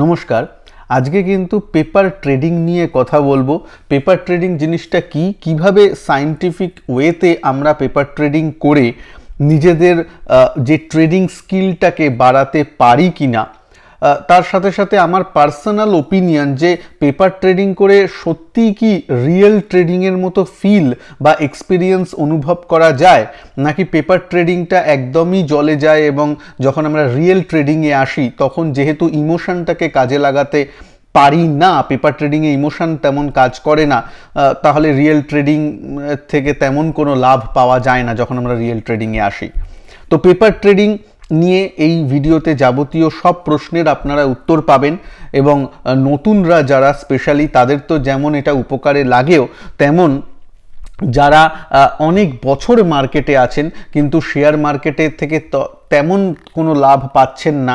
নমস্কার আজকে কিন্তু পেপার ট্রেডিং নিয়ে কথা বলবো পেপার ট্রেডিং জিনিসটা কি কিভাবে সায়েন্টিফিক ওয়েতে আমরা পেপার ট্রেডিং করে নিজেদের যে ট্রেডিং স্কিলটাকে বাড়াতে পারি কিনা তার সাথে সাথে আমার পার্সোনাল ওপিনিয়ন যে পেপার ট্রেডিং করে সত্যিই কি রিয়েল ট্রেডিংয়ের মতো ফিল বা এক্সপিরিয়েন্স অনুভব করা যায় নাকি পেপার ট্রেডিংটা একদমই জলে যায় এবং যখন আমরা রিয়েল ট্রেডিংয়ে আসি তখন যেহেতু ইমোশনটাকে কাজে লাগাতে পারি না পেপার ট্রেডিংয়ে ইমোশন তেমন কাজ করে না তাহলে রিয়েল ট্রেডিং থেকে তেমন কোনো লাভ পাওয়া যায় না যখন আমরা রিয়েল ট্রেডিংয়ে আসি তো পেপার ট্রেডিং নিয়ে এই ভিডিওতে যাবতীয় সব প্রশ্নের আপনারা উত্তর পাবেন এবং নতুনরা যারা স্পেশালি তাদের তো যেমন এটা উপকারে লাগেও তেমন যারা অনেক বছর মার্কেটে আছেন কিন্তু শেয়ার মার্কেটের থেকে তেমন কোনো লাভ পাচ্ছেন না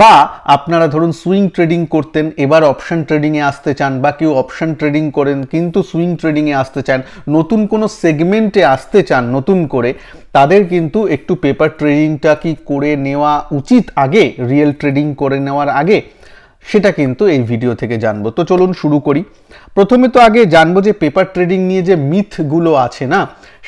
বা আপনারা ধরুন সুইং ট্রেডিং করতেন এবার অপশন ট্রেডিংয়ে আসতে চান বা কেউ অপশান ট্রেডিং করেন কিন্তু সুইং ট্রেডিংয়ে আসতে চান নতুন কোনো সেগমেন্টে আসতে চান নতুন করে তাদের কিন্তু একটু পেপার ট্রেডিংটা কি করে নেওয়া উচিত আগে রিয়েল ট্রেডিং করে নেওয়ার আগে সেটা কিন্তু এই ভিডিও থেকে জানবো তো চলুন শুরু করি প্রথমে তো আগে জানবো যে পেপার ট্রেডিং নিয়ে যে মিথগুলো আছে না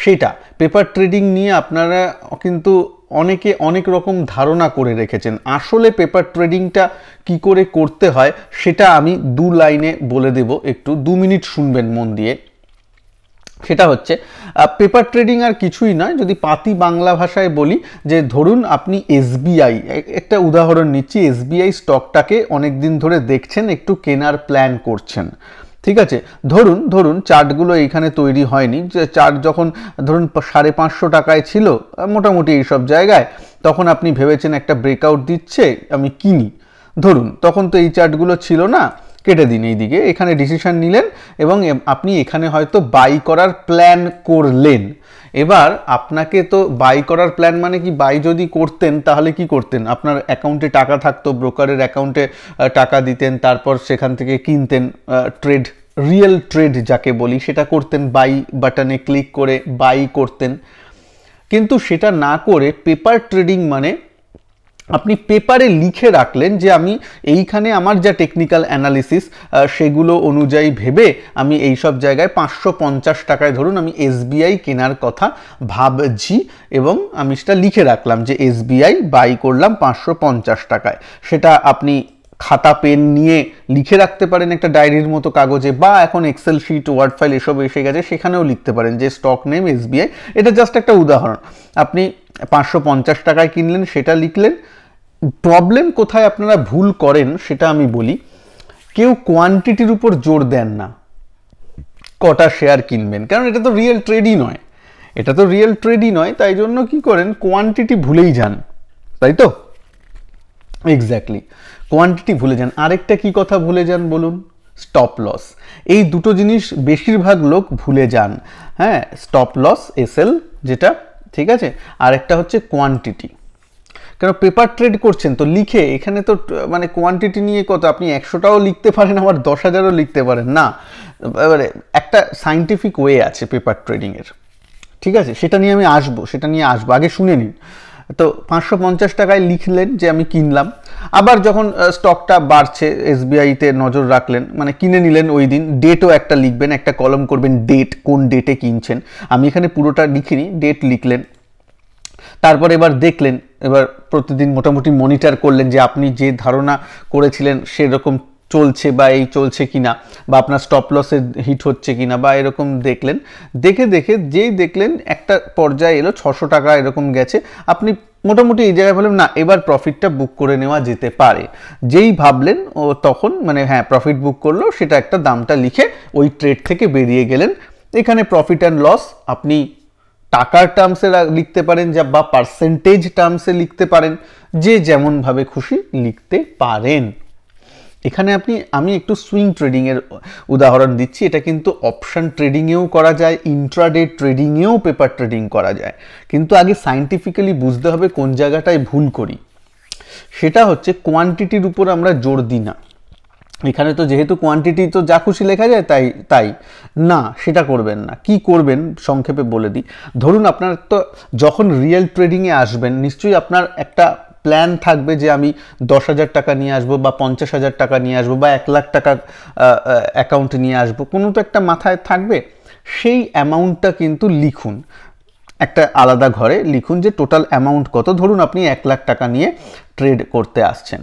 সেটা পেপার ট্রেডিং নিয়ে আপনারা কিন্তু অনেকে অনেক রকম ধারণা করে রেখেছেন আসলে পেপার ট্রেডিংটা কি করে করতে হয় সেটা আমি দু লাইনে বলে দেব একটু দু মিনিট শুনবেন মন দিয়ে সেটা হচ্ছে পেপার ট্রেডিং আর কিছুই নয় যদি পাতি বাংলা ভাষায় বলি যে ধরুন আপনি এসবিআই একটা উদাহরণ নিচ্ছি এসবিআই স্টকটাকে অনেক দিন ধরে দেখছেন একটু কেনার প্ল্যান করছেন ঠিক আছে ধরুন ধরুন চার্টগুলো এইখানে তৈরি হয়নি যে চার্ট যখন ধরুন সাড়ে পাঁচশো টাকায় ছিল মোটামুটি এইসব জায়গায় তখন আপনি ভেবেছেন একটা ব্রেকআউট দিচ্ছে আমি কিনি ধরুন তখন তো এই চার্টগুলো ছিল না কেটে দিন এই দিকে এখানে ডিসিশান নিলেন এবং আপনি এখানে হয়তো বাই করার প্ল্যান করলেন এবার আপনাকে তো বাই করার প্ল্যান মানে কি বাই যদি করতেন তাহলে কি করতেন আপনার অ্যাকাউন্টে টাকা থাকতো ব্রোকারের অ্যাকাউন্টে টাকা দিতেন তারপর সেখান থেকে কিনতেন ট্রেড রিয়েল ট্রেড যাকে বলি সেটা করতেন বাই বাটনে ক্লিক করে বাই করতেন কিন্তু সেটা না করে পেপার ট্রেডিং মানে আপনি পেপারে লিখে রাখলেন যে আমি এইখানে আমার যা টেকনিক্যাল অ্যানালিসিস সেগুলো অনুযায়ী ভেবে আমি এই সব জায়গায় পাঁচশো পঞ্চাশ টাকায় ধরুন আমি এসবিআই কেনার কথা ভাবছি এবং আমি সেটা লিখে রাখলাম যে এসবিআই বাই করলাম পাঁচশো পঞ্চাশ টাকায় সেটা আপনি খাতা পেন নিয়ে লিখে রাখতে পারেন একটা ডায়েরির মতো কাগজে বা এখন এক্সেল শিট ওয়ার্ড ফাইল এসব এসে গেছে সেখানেও লিখতে পারেন যে স্টক নেম এসবিআই এটা জাস্ট একটা উদাহরণ আপনি পাঁচশো পঞ্চাশ টাকায় কিনলেন সেটা লিখলেন প্রবলেম কোথায় আপনারা ভুল করেন সেটা আমি বলি কেউ কোয়ান্টিটির উপর জোর দেন না কটা শেয়ার কিনবেন কারণ এটা তো রিয়েল ট্রেডই নয় এটা তো রিয়েল ট্রেডই নয় তাই জন্য কি করেন কোয়ান্টিটি ভুলেই যান তাই তো এক্স্যাক্টলি কোয়ান্টিটি ভুলে যান আরেকটা কি কথা ভুলে যান বলুন স্টপ লস এই দুটো জিনিস বেশিরভাগ লোক ভুলে যান হ্যাঁ স্টপ লস এসএল যেটা ঠিক আছে আরেকটা হচ্ছে কোয়ান্টিটি কেন পেপার ট্রেড করছেন তো লিখে এখানে তো মানে কোয়ান্টিটি নিয়ে কত আপনি একশোটাও লিখতে পারেন আবার দশ হাজারও লিখতে পারেন না এবারে একটা সাইন্টিফিক ওয়ে আছে পেপার ট্রেডিংয়ের ঠিক আছে সেটা নিয়ে আমি আসবো সেটা নিয়ে আসবো আগে শুনে নিন তো পাঁচশো পঞ্চাশ টাকায় লিখলেন যে আমি কিনলাম আবার যখন স্টকটা বাড়ছে এসবিআইতে নজর রাখলেন মানে কিনে নিলেন ওই দিন ডেটও একটা লিখবেন একটা কলম করবেন ডেট কোন ডেটে কিনছেন আমি এখানে পুরোটা লিখিনি ডেট লিখলেন তারপর এবার দেখলেন এবার প্রতিদিন মোটামুটি মনিটর করলেন যে আপনি যে ধারণা করেছিলেন সেরকম চলছে বা এই চলছে কিনা বা আপনার স্টপ লসে হিট হচ্ছে কিনা বা এরকম দেখলেন দেখে দেখে যেই দেখলেন একটা পর্যায়ে এলো ছশো টাকা এরকম গেছে আপনি মোটামুটি এই জায়গায় ভাবলাম না এবার প্রফিটটা বুক করে নেওয়া যেতে পারে যেই ভাবলেন ও তখন মানে হ্যাঁ প্রফিট বুক করলো সেটা একটা দামটা লিখে ওই ট্রেড থেকে বেরিয়ে গেলেন এখানে প্রফিট অ্যান্ড লস আপনি টাকার টার্মসে লিখতে পারেন যা বা পার্সেন্টেজ টার্মসে লিখতে পারেন যে যেমনভাবে খুশি লিখতে পারেন এখানে আপনি আমি একটু সুইং ট্রেডিংয়ের উদাহরণ দিচ্ছি এটা কিন্তু অপশান ট্রেডিংয়েও করা যায় ইন্ট্রাডে ট্রেডিংয়েও পেপার ট্রেডিং করা যায় কিন্তু আগে সাইন্টিফিক্যালি বুঝতে হবে কোন জায়গাটায় ভুল করি সেটা হচ্ছে কোয়ান্টিটির উপর আমরা জোর দিই না এখানে তো যেহেতু কোয়ান্টিটি তো যা খুশি লেখা যায় তাই তাই না সেটা করবেন না কি করবেন সংক্ষেপে বলে দিই ধরুন আপনার তো যখন রিয়েল ট্রেডিংয়ে আসবেন নিশ্চয়ই আপনার একটা প্ল্যান থাকবে যে আমি দশ হাজার টাকা নিয়ে আসবো বা পঞ্চাশ হাজার টাকা নিয়ে আসবো বা এক লাখ টাকা অ্যাকাউন্ট নিয়ে আসবো কোনো তো একটা মাথায় থাকবে সেই অ্যামাউন্টটা কিন্তু লিখুন একটা আলাদা ঘরে লিখুন যে টোটাল অ্যামাউন্ট কত ধরুন আপনি এক লাখ টাকা নিয়ে ট্রেড করতে আসছেন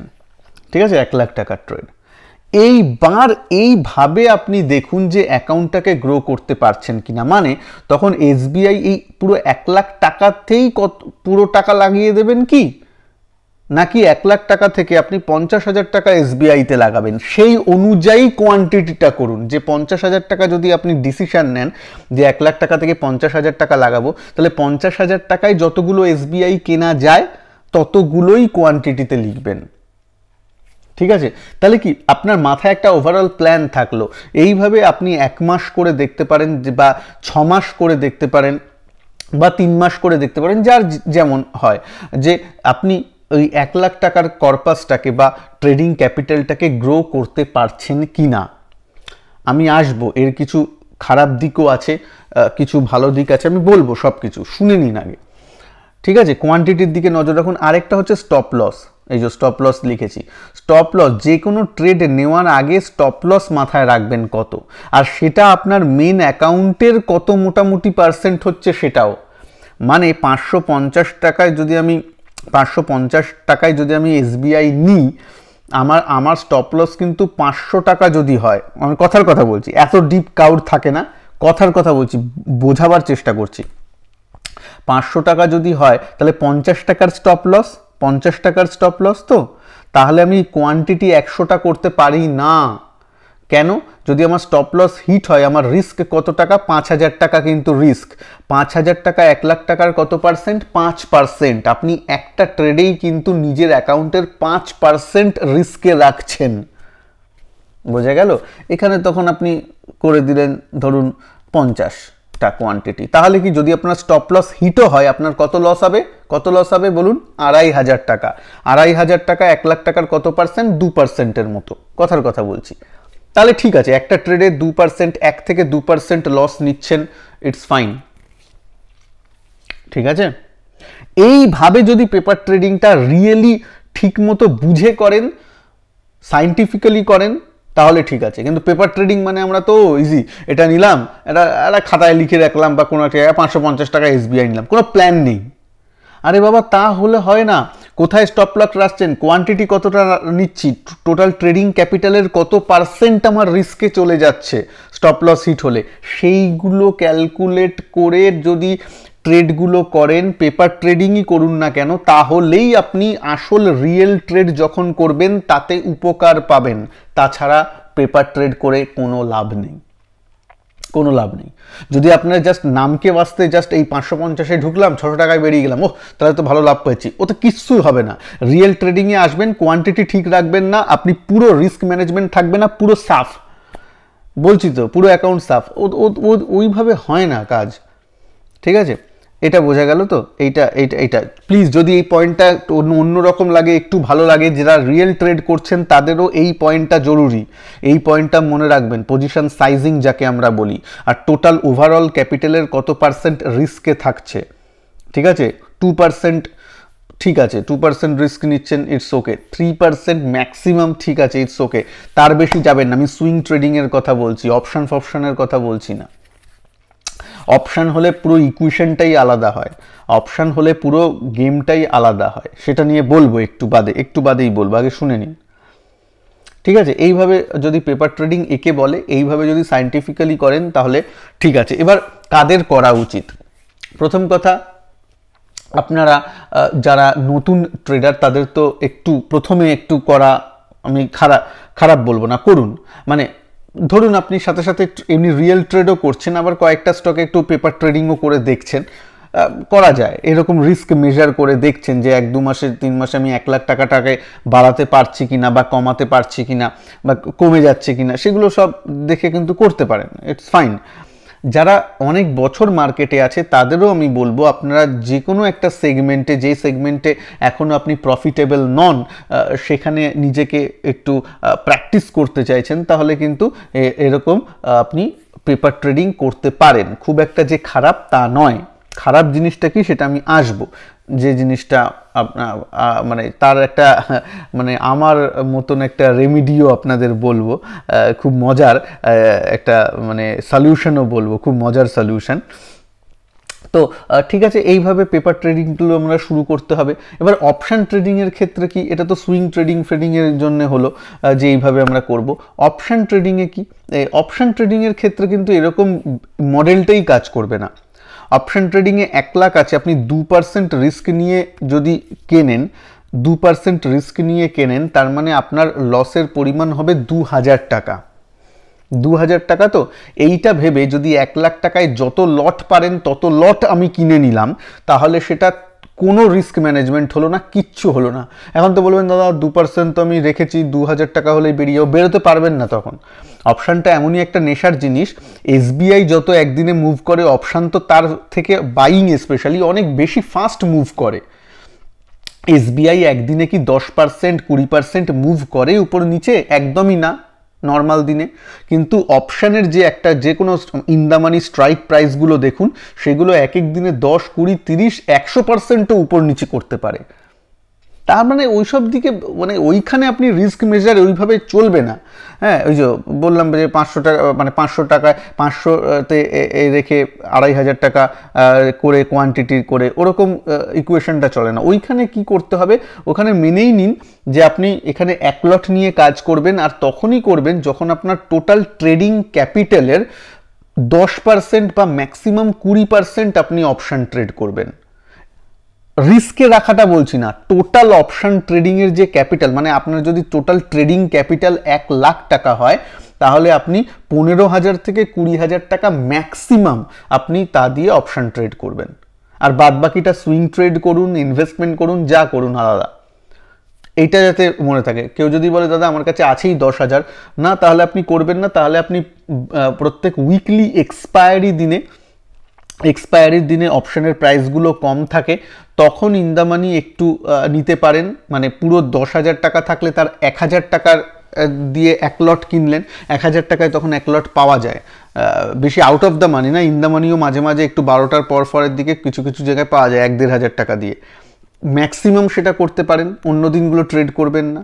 ঠিক আছে এক লাখ টাকার ট্রেড এই বার এইভাবে আপনি দেখুন যে অ্যাকাউন্টটাকে গ্রো করতে পারছেন কি না মানে তখন এসবিআই এই পুরো এক লাখ টাকাতেই কত পুরো টাকা লাগিয়ে দেবেন কি নাকি এক লাখ টাকা থেকে আপনি পঞ্চাশ হাজার টাকা এসবিআইতে লাগাবেন সেই অনুযায়ী কোয়ান্টিটিটা করুন যে পঞ্চাশ হাজার টাকা যদি আপনি ডিসিশান নেন যে এক লাখ টাকা থেকে পঞ্চাশ হাজার টাকা লাগাবো তাহলে পঞ্চাশ হাজার টাকায় যতগুলো এসবিআই কেনা যায় ততগুলোই কোয়ান্টিটিতে লিখবেন ঠিক আছে তাহলে কি আপনার মাথায় একটা ওভারঅল প্ল্যান থাকলো এইভাবে আপনি এক মাস করে দেখতে পারেন বা ছ মাস করে দেখতে পারেন বা তিন মাস করে দেখতে পারেন যার যেমন হয় যে আপনি ওই এক লাখ টাকার কর্পাসটাকে বা ট্রেডিং ক্যাপিটালটাকে গ্রো করতে পারছেন কি না আমি আসবো এর কিছু খারাপ দিকও আছে কিছু ভালো দিক আছে আমি বলবো সব কিছু শুনে নিন আগে ঠিক আছে কোয়ান্টিটির দিকে নজর রাখুন আরেকটা হচ্ছে স্টপ লস এই যে স্টপ লস লিখেছি স্টপ লস যে কোনো ট্রেড নেওয়ার আগে স্টপ লস মাথায় রাখবেন কত আর সেটা আপনার মেন অ্যাকাউন্টের কত মোটামুটি পার্সেন্ট হচ্ছে সেটাও মানে পাঁচশো পঞ্চাশ টাকায় যদি আমি পাঁচশো পঞ্চাশ টাকায় যদি আমি এসবিআই নিই আমার আমার স্টপ লস কিন্তু পাঁচশো টাকা যদি হয় আমি কথার কথা বলছি এত ডিপ কাউড থাকে না কথার কথা বলছি বোঝাবার চেষ্টা করছি পাঁচশো টাকা যদি হয় তাহলে পঞ্চাশ টাকার স্টপ লস পঞ্চাশ টাকার স্টপ লস তো তাহলে আমি কোয়ান্টিটি একশোটা করতে পারি না কেন যদি আমার স্টপ লস হিট হয় আমার রিস্ক কত টাকা পাঁচ হাজার টাকা কিন্তু রিস্ক পাঁচ হাজার টাকা এক লাখ টাকার কত পার্সেন্ট পাঁচ পার্সেন্ট আপনি একটা ট্রেডেই কিন্তু নিজের অ্যাকাউন্টের পাঁচ পার্সেন্ট রিস্কে রাখছেন বোঝা গেল এখানে তখন আপনি করে দিলেন ধরুন পঞ্চাশটা কোয়ান্টিটি তাহলে কি যদি আপনার স্টপ লস হিটও হয় আপনার কত লস হবে কত লস হবে বলুন আড়াই হাজার টাকা আড়াই হাজার টাকা এক লাখ টাকার কত পার্সেন্ট দু পার্সেন্টের মতো কথার কথা বলছি তাহলে ঠিক আছে একটা ট্রেডে দু পার্সেন্ট এক থেকে দু পার্সেন্ট লস নিচ্ছেন ইটস ফাইন ঠিক আছে এইভাবে যদি পেপার ট্রেডিংটা রিয়েলি ঠিকমতো বুঝে করেন সাইন্টিফিক্যালি করেন তাহলে ঠিক আছে কিন্তু পেপার ট্রেডিং মানে আমরা তো ইজি এটা নিলাম এটা একটা খাতায় লিখে রাখলাম বা কোনো একটা পাঁচশো পঞ্চাশ টাকা এসবিআই নিলাম কোনো প্ল্যান নেই আরে বাবা তা হলে হয় না কোথায় স্টপ লস রাখছেন কোয়ান্টিটি কতটা নিচ্ছি টোটাল ট্রেডিং ক্যাপিটালের কত পার্সেন্ট আমার রিস্কে চলে যাচ্ছে স্টপ লস হিট হলে সেইগুলো ক্যালকুলেট করে যদি ট্রেডগুলো করেন পেপার ট্রেডিংই করুন না কেন তাহলেই আপনি আসল রিয়েল ট্রেড যখন করবেন তাতে উপকার পাবেন তাছাড়া পেপার ট্রেড করে কোনো লাভ নেই কোনো লাভ নেই যদি আপনার জাস্ট নামকে বাঁচতে জাস্ট এই পাঁচশো পঞ্চাশে ঢুকলাম ছশো টাকায় বেরিয়ে গেলাম ও তাহলে তো ভালো লাভ পেয়েছি তো কিচ্ছুই হবে না রিয়েল ট্রেডিংয়ে আসবেন কোয়ান্টিটি ঠিক রাখবেন না আপনি পুরো রিস্ক ম্যানেজমেন্ট থাকবে না পুরো সাফ বলছি তো পুরো অ্যাকাউন্ট সাফ ও ওইভাবে হয় না কাজ ঠিক আছে এটা বোঝা গেল তো এইটা এইটা এইটা প্লিজ যদি এই পয়েন্টটা অন্য রকম লাগে একটু ভালো লাগে যারা রিয়েল ট্রেড করছেন তাদেরও এই পয়েন্টটা জরুরি এই পয়েন্টটা মনে রাখবেন পজিশন সাইজিং যাকে আমরা বলি আর টোটাল ওভারঅল ক্যাপিটালের কত পার্সেন্ট রিস্কে থাকছে ঠিক আছে টু পার্সেন্ট ঠিক আছে টু পার্সেন্ট রিস্ক নিচ্ছেন it's okay three percent maximum ঠিক আছে ইটস ওকে তার বেশি যাবেন না আমি সুইং ট্রেডিংয়ের কথা বলছি অপশান ফপশানের কথা বলছি না অপশান হলে পুরো ইকুয়েশনটাই আলাদা হয় অপশান হলে পুরো গেমটাই আলাদা হয় সেটা নিয়ে বলবো একটু বাদে একটু বাদেই বলবো আগে শুনে নিন ঠিক আছে এইভাবে যদি পেপার ট্রেডিং একে বলে এইভাবে যদি সায়েন্টিফিক্যালি করেন তাহলে ঠিক আছে এবার কাদের করা উচিত প্রথম কথা আপনারা যারা নতুন ট্রেডার তাদের তো একটু প্রথমে একটু করা আমি খারাপ খারাপ বলবো না করুন মানে ধরুন আপনি সাথে সাথে এমনি রিয়েল ট্রেডও করছেন আবার কয়েকটা স্টকে একটু পেপার ট্রেডিংও করে দেখছেন করা যায় এরকম রিস্ক মেজার করে দেখছেন যে এক দু মাসে তিন মাসে আমি এক লাখ টাকাটাকে বাড়াতে পারছি কি না বা কমাতে পারছি কি না বা কমে যাচ্ছে কি না সেগুলো সব দেখে কিন্তু করতে পারেন ইটস ফাইন যারা অনেক বছর মার্কেটে আছে তাদেরও আমি বলবো আপনারা যে কোনো একটা সেগমেন্টে যে সেগমেন্টে এখনও আপনি প্রফিটেবল নন সেখানে নিজেকে একটু প্র্যাকটিস করতে চাইছেন তাহলে কিন্তু এরকম আপনি পেপার ট্রেডিং করতে পারেন খুব একটা যে খারাপ তা নয় খারাপ জিনিসটা কি সেটা আমি আসবো যে জিনিসটা আপনার মানে তার একটা মানে আমার মতন একটা রেমিডিও আপনাদের মানে বলবো খুব মজার একটা মানে সলিউশনও বলবো খুব মজার সলিউশন তো ঠিক আছে এইভাবে পেপার ট্রেডিংগুলো আমরা শুরু করতে হবে এবার অপশান ট্রেডিংয়ের ক্ষেত্রে কি এটা তো সুইং ট্রেডিং ট্রেডিংয়ের জন্য হলো যে এইভাবে আমরা করব অপশান ট্রেডিংয়ে কি অপশান ট্রেডিংয়ের ক্ষেত্রে কিন্তু এরকম মডেলটাই কাজ করবে না আপশন ট্রেডিংয়ে এক লাখ আছে আপনি দু পার্সেন্ট রিস্ক নিয়ে যদি কেনেন দু পার্সেন্ট রিস্ক নিয়ে কেনেন তার মানে আপনার লসের পরিমাণ হবে দু হাজার টাকা দু হাজার টাকা তো এইটা ভেবে যদি এক লাখ টাকায় যত লট পারেন তত লট আমি কিনে নিলাম তাহলে সেটা কোনো রিস্ক ম্যানেজমেন্ট হলো না কিচ্ছু হলো না এখন তো বলবেন দাদা দু পার্সেন্ট তো আমি রেখেছি দু হাজার টাকা হলেই বেরিয়ে বেরোতে পারবেন না তখন অপশানটা এমনই একটা নেশার জিনিস এসবিআই যত একদিনে মুভ করে অপশান তো তার থেকে বাইং স্পেশালি অনেক বেশি ফাস্ট মুভ করে এসবিআই একদিনে কি দশ পার্সেন্ট কুড়ি পার্সেন্ট মুভ করে উপর নিচে একদমই না নর্মাল দিনে কিন্তু অপশানের যে একটা যে কোনো ইন্দামানি স্ট্রাইক প্রাইসগুলো দেখুন সেগুলো এক এক দিনে দশ কুড়ি তিরিশ একশো পার্সেন্টও উপর নিচে করতে পারে তার মানে ওইসব দিকে মানে ওইখানে আপনি রিস্ক মেজার ওইভাবে চলবে না হ্যাঁ ওই যে বললাম যে পাঁচশো টাকা মানে পাঁচশো টাকায় পাঁচশোতে রেখে আড়াই হাজার টাকা করে কোয়ান্টিটি করে ওরকম ইকুয়েশনটা চলে না ওইখানে কি করতে হবে ওখানে মেনেই নিন যে আপনি এখানে এক লট নিয়ে কাজ করবেন আর তখনই করবেন যখন আপনার টোটাল ট্রেডিং ক্যাপিটালের দশ পার্সেন্ট বা ম্যাক্সিমাম কুড়ি পার্সেন্ট আপনি অপশান ট্রেড করবেন রিস্কে রাখাটা বলছি না টোটাল অপশান ট্রেডিংয়ের যে ক্যাপিটাল মানে আপনার যদি টোটাল ট্রেডিং ক্যাপিটাল এক লাখ টাকা হয় তাহলে আপনি পনেরো হাজার থেকে কুড়ি হাজার টাকা ম্যাক্সিমাম আপনি তা দিয়ে অপশান ট্রেড করবেন আর বাদ বাকিটা সুইং ট্রেড করুন ইনভেস্টমেন্ট করুন যা করুন আলাদা এইটা যাতে মনে থাকে কেউ যদি বলে দাদা আমার কাছে আছেই দশ হাজার না তাহলে আপনি করবেন না তাহলে আপনি প্রত্যেক উইকলি এক্সপায়ারি দিনে এক্সপায়ারির দিনে অপশানের প্রাইসগুলো কম থাকে তখন ইন্দামানি একটু নিতে পারেন মানে পুরো দশ হাজার টাকা থাকলে তার এক হাজার টাকার দিয়ে এক লট কিনলেন এক হাজার টাকায় তখন এক লট পাওয়া যায় বেশি আউট অফ দ্য মানি না ইন্দামানিও মাঝে মাঝে একটু বারোটার পর পরের দিকে কিছু কিছু জায়গায় পাওয়া যায় এক দেড় হাজার টাকা দিয়ে ম্যাক্সিমাম সেটা করতে পারেন অন্য দিনগুলো ট্রেড করবেন না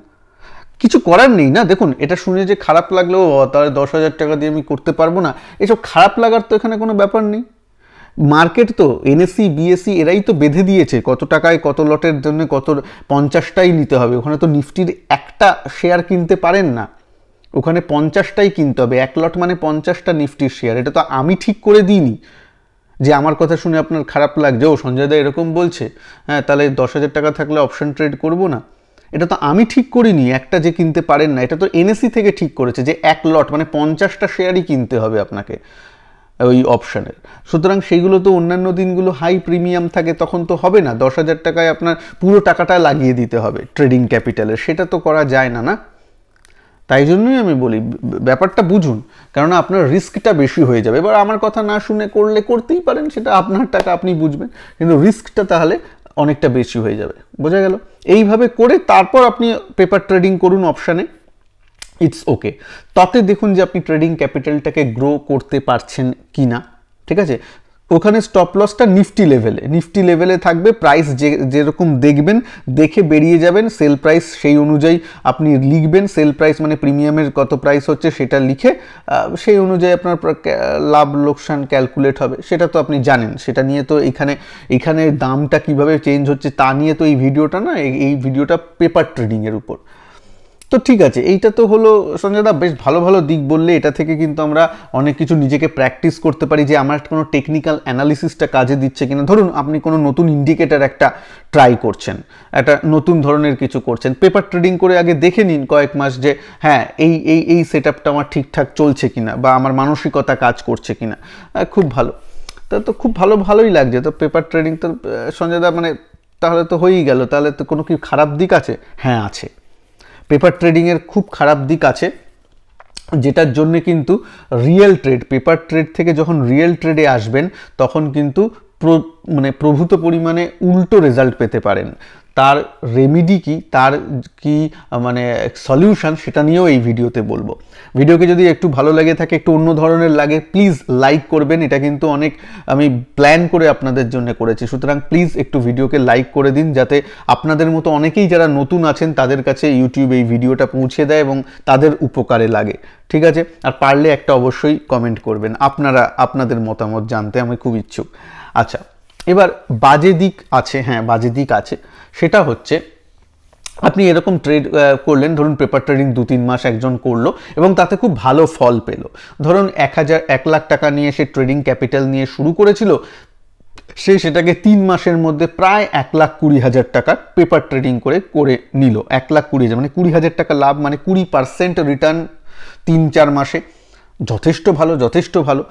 কিছু করার নেই না দেখুন এটা শুনে যে খারাপ লাগলেও তাহলে দশ হাজার টাকা দিয়ে আমি করতে পারবো না এসব খারাপ লাগার তো এখানে কোনো ব্যাপার নেই মার্কেট তো এনএসসি বিএসসি এরাই তো বেঁধে দিয়েছে কত টাকায় কত লটের জন্য কত পঞ্চাশটাই নিতে হবে ওখানে তো নিফটির একটা শেয়ার কিনতে পারেন না ওখানে পঞ্চাশটাই কিনতে হবে এক লট মানে পঞ্চাশটা নিফটির শেয়ার এটা তো আমি ঠিক করে দিইনি যে আমার কথা শুনে আপনার খারাপ লাগছে ও সঞ্জয় দা এরকম বলছে হ্যাঁ তাহলে দশ হাজার টাকা থাকলে অপশন ট্রেড করব না এটা তো আমি ঠিক করিনি একটা যে কিনতে পারেন না এটা তো এনএসি থেকে ঠিক করেছে যে এক লট মানে পঞ্চাশটা শেয়ারই কিনতে হবে আপনাকে ওই অপশানের সুতরাং সেইগুলো তো অন্যান্য দিনগুলো হাই প্রিমিয়াম থাকে তখন তো হবে না দশ হাজার টাকায় আপনার পুরো টাকাটা লাগিয়ে দিতে হবে ট্রেডিং ক্যাপিটালের সেটা তো করা যায় না না তাই জন্যই আমি বলি ব্যাপারটা বুঝুন কারণ আপনার রিস্কটা বেশি হয়ে যাবে এবার আমার কথা না শুনে করলে করতেই পারেন সেটা আপনার টাকা আপনি বুঝবেন কিন্তু রিস্কটা তাহলে অনেকটা বেশি হয়ে যাবে বোঝা গেল এইভাবে করে তারপর আপনি পেপার ট্রেডিং করুন অপশানে ইটস ওকে তাতে দেখুন যে আপনি ট্রেডিং ক্যাপিটালটাকে গ্রো করতে পারছেন কি না ঠিক আছে ওখানে স্টপ লসটা নিফটি লেভেলে নিফটি লেভেলে থাকবে প্রাইস যে যেরকম দেখবেন দেখে বেরিয়ে যাবেন সেল প্রাইস সেই অনুযায়ী আপনি লিখবেন সেল প্রাইস মানে প্রিমিয়ামের কত প্রাইস হচ্ছে সেটা লিখে সেই অনুযায়ী আপনার লাভ লোকসান ক্যালকুলেট হবে সেটা তো আপনি জানেন সেটা নিয়ে তো এখানে এখানে দামটা কিভাবে চেঞ্জ হচ্ছে তা নিয়ে তো এই ভিডিওটা না এই ভিডিওটা পেপার ট্রেডিংয়ের উপর তো ঠিক আছে এইটা তো হলো সঞ্জয়দা বেশ ভালো ভালো দিক বললে এটা থেকে কিন্তু আমরা অনেক কিছু নিজেকে প্র্যাকটিস করতে পারি যে আমার কোনো টেকনিক্যাল অ্যানালিসিসটা কাজে দিচ্ছে কিনা ধরুন আপনি কোনো নতুন ইন্ডিকেটার একটা ট্রাই করছেন একটা নতুন ধরনের কিছু করছেন পেপার ট্রেডিং করে আগে দেখে নিন কয়েক মাস যে হ্যাঁ এই এই এই সেট আমার ঠিকঠাক চলছে কিনা বা আমার মানসিকতা কাজ করছে কিনা খুব ভালো তা তো খুব ভালো ভালোই লাগছে তো পেপার ট্রেডিং তো সঞ্জয়দা মানে তাহলে তো হয়েই গেল তাহলে তো কোনো কি খারাপ দিক আছে হ্যাঁ আছে পেপার ট্রেডিংয়ের খুব খারাপ দিক আছে যেটার জন্য কিন্তু রিয়েল ট্রেড পেপার ট্রেড থেকে যখন রিয়েল ট্রেডে আসবেন তখন কিন্তু মানে প্রভূত পরিমাণে উল্টো রেজাল্ট পেতে পারেন তার রেমিডি কি তার কি মানে সলিউশন সেটা নিয়েও এই ভিডিওতে বলবো ভিডিওকে যদি একটু ভালো লাগে থাকে একটু অন্য ধরনের লাগে প্লিজ লাইক করবেন এটা কিন্তু অনেক আমি প্ল্যান করে আপনাদের জন্য করেছি সুতরাং প্লিজ একটু ভিডিওকে লাইক করে দিন যাতে আপনাদের মতো অনেকেই যারা নতুন আছেন তাদের কাছে ইউটিউব এই ভিডিওটা পৌঁছে দেয় এবং তাদের উপকারে লাগে ঠিক আছে আর পারলে একটা অবশ্যই কমেন্ট করবেন আপনারা আপনাদের মতামত জানতে আমি খুব ইচ্ছুক আচ্ছা এবার বাজে দিক আছে হ্যাঁ বাজে দিক আছে সেটা হচ্ছে আপনি এরকম ট্রেড করলেন ধরুন পেপার ট্রেডিং দু তিন মাস একজন করলো এবং তাতে খুব ভালো ফল পেল ধরুন এক হাজার এক লাখ টাকা নিয়ে সে ট্রেডিং ক্যাপিটাল নিয়ে শুরু করেছিল সে সেটাকে তিন মাসের মধ্যে প্রায় এক লাখ কুড়ি হাজার টাকা পেপার ট্রেডিং করে করে নিল এক লাখ কুড়ি হাজার মানে কুড়ি হাজার টাকা লাভ মানে কুড়ি পার্সেন্ট রিটার্ন তিন চার মাসে যথেষ্ট ভালো যথেষ্ট ভালো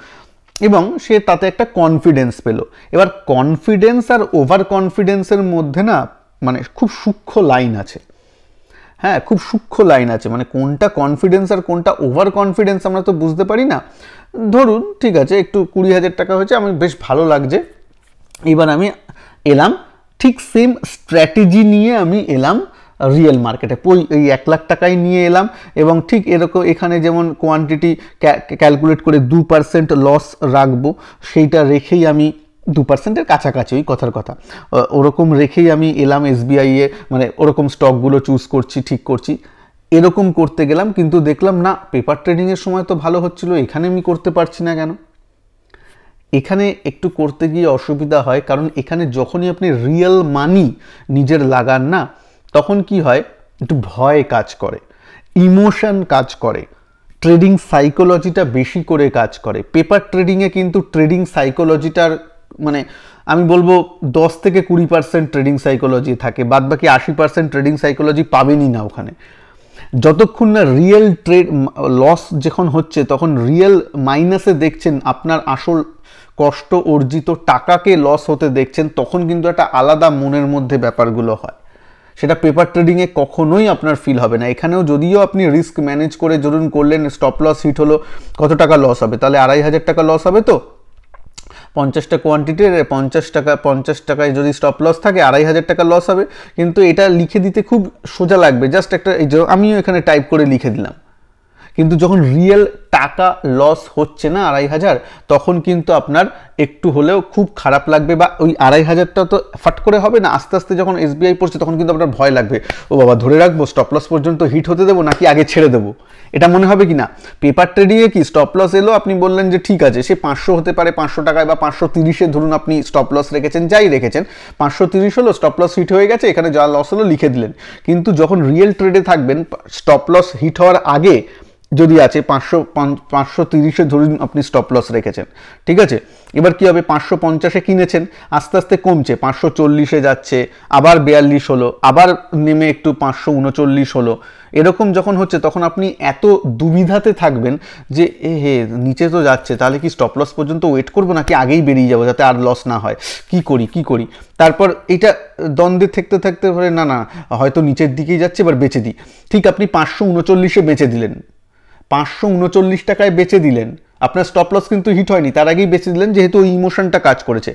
এবং সে তাতে একটা কনফিডেন্স পেল এবার কনফিডেন্স আর ওভার কনফিডেন্সের মধ্যে না মানে খুব সূক্ষ্ম লাইন আছে হ্যাঁ খুব সূক্ষ্ম লাইন আছে মানে কোনটা কনফিডেন্স আর কোনটা ওভার কনফিডেন্স আমরা তো বুঝতে পারি না ধরুন ঠিক আছে একটু কুড়ি হাজার টাকা হয়েছে আমি বেশ ভালো লাগছে এবার আমি এলাম ঠিক সেম স্ট্র্যাটেজি নিয়ে আমি এলাম রিয়েল মার্কেটে ওই এই এক লাখ টাকাই নিয়ে এলাম এবং ঠিক এরকম এখানে যেমন কোয়ান্টিটি ক্যালকুলেট করে দু পার্সেন্ট লস রাখবো সেইটা রেখেই আমি দু পার্সেন্টের কাছাকাছি ওই কথার কথা ওরকম রেখেই আমি এলাম এ মানে ওরকম স্টকগুলো চুজ করছি ঠিক করছি এরকম করতে গেলাম কিন্তু দেখলাম না পেপার ট্রেডিংয়ের সময় তো ভালো হচ্ছিল এখানে আমি করতে পারছি না কেন এখানে একটু করতে গিয়ে অসুবিধা হয় কারণ এখানে যখনই আপনি রিয়েল মানি নিজের লাগান না তখন কি হয় একটু ভয় কাজ করে ইমোশন কাজ করে ট্রেডিং সাইকোলজিটা বেশি করে কাজ করে পেপার ট্রেডিংয়ে কিন্তু ট্রেডিং সাইকোলজিটার মানে আমি বলবো দশ থেকে কুড়ি পার্সেন্ট ট্রেডিং সাইকোলজি থাকে বাদ বাকি আশি পার্সেন্ট ট্রেডিং সাইকোলজি পাবেনই না ওখানে যতক্ষণ না রিয়েল ট্রেড লস যখন হচ্ছে তখন রিয়েল মাইনাসে দেখছেন আপনার আসল কষ্ট অর্জিত টাকাকে লস হতে দেখছেন তখন কিন্তু একটা আলাদা মনের মধ্যে ব্যাপারগুলো হয় সেটা পেপার ট্রেডিংয়ে কখনোই আপনার ফিল হবে না এখানেও যদিও আপনি রিস্ক ম্যানেজ করে ধরুন করলেন স্টপ লস হিট হলো কত টাকা লস হবে তাহলে আড়াই হাজার টাকা লস হবে তো পঞ্চাশটা কোয়ান্টিটির পঞ্চাশ টাকা পঞ্চাশ টাকায় যদি স্টপ লস থাকে আড়াই হাজার টাকা লস হবে কিন্তু এটা লিখে দিতে খুব সোজা লাগবে জাস্ট একটা এই এখানে টাইপ করে লিখে দিলাম কিন্তু যখন রিয়েল টাকা লস হচ্ছে না আড়াই হাজার তখন কিন্তু আপনার একটু হলেও খুব খারাপ লাগবে বা ওই আড়াই হাজারটা তো ফাট করে হবে না আস্তে আস্তে যখন এসবিআই পড়ছে তখন কিন্তু আপনার ভয় লাগবে ও বাবা ধরে রাখবো স্টপ লস পর্যন্ত হিট হতে দেবো নাকি আগে ছেড়ে দেবো এটা মনে হবে কি না পেপার ট্রেডিংয়ে কি স্টপ লস এলো আপনি বললেন যে ঠিক আছে সে পাঁচশো হতে পারে পাঁচশো টাকায় বা পাঁচশো তিরিশে ধরুন আপনি স্টপ লস রেখেছেন যাই রেখেছেন পাঁচশো তিরিশ হলো স্টপ লস হিট হয়ে গেছে এখানে যা লস হলো লিখে দিলেন কিন্তু যখন রিয়েল ট্রেডে থাকবেন স্টপ লস হিট হওয়ার আগে যদি আছে পাঁচশো পাঁচশো তিরিশে ধরুন আপনি স্টপ লস রেখেছেন ঠিক আছে এবার কি হবে পাঁচশো পঞ্চাশে কিনেছেন আস্তে আস্তে কমছে পাঁচশো চল্লিশে যাচ্ছে আবার বিয়াল্লিশ হলো আবার নেমে একটু পাঁচশো উনচল্লিশ হলো এরকম যখন হচ্ছে তখন আপনি এত দুবিধাতে থাকবেন যে এ হে নিচে তো যাচ্ছে তাহলে কি স্টপ লস পর্যন্ত ওয়েট করবো নাকি আগেই বেরিয়ে যাবো যাতে আর লস না হয় কি করি কি করি তারপর এটা দ্বন্দ্বে থাকতে থাকতে ধরে না না হয়তো নিচের দিকেই যাচ্ছে এবার বেঁচে দিই ঠিক আপনি পাঁচশো উনচল্লিশে বেঁচে দিলেন পাঁচশো উনচল্লিশ টাকায় বেচে দিলেন আপনার স্টপ লস কিন্তু হিট হয়নি তার আগেই বেঁচে দিলেন যেহেতু ওই ইমোশনটা কাজ করেছে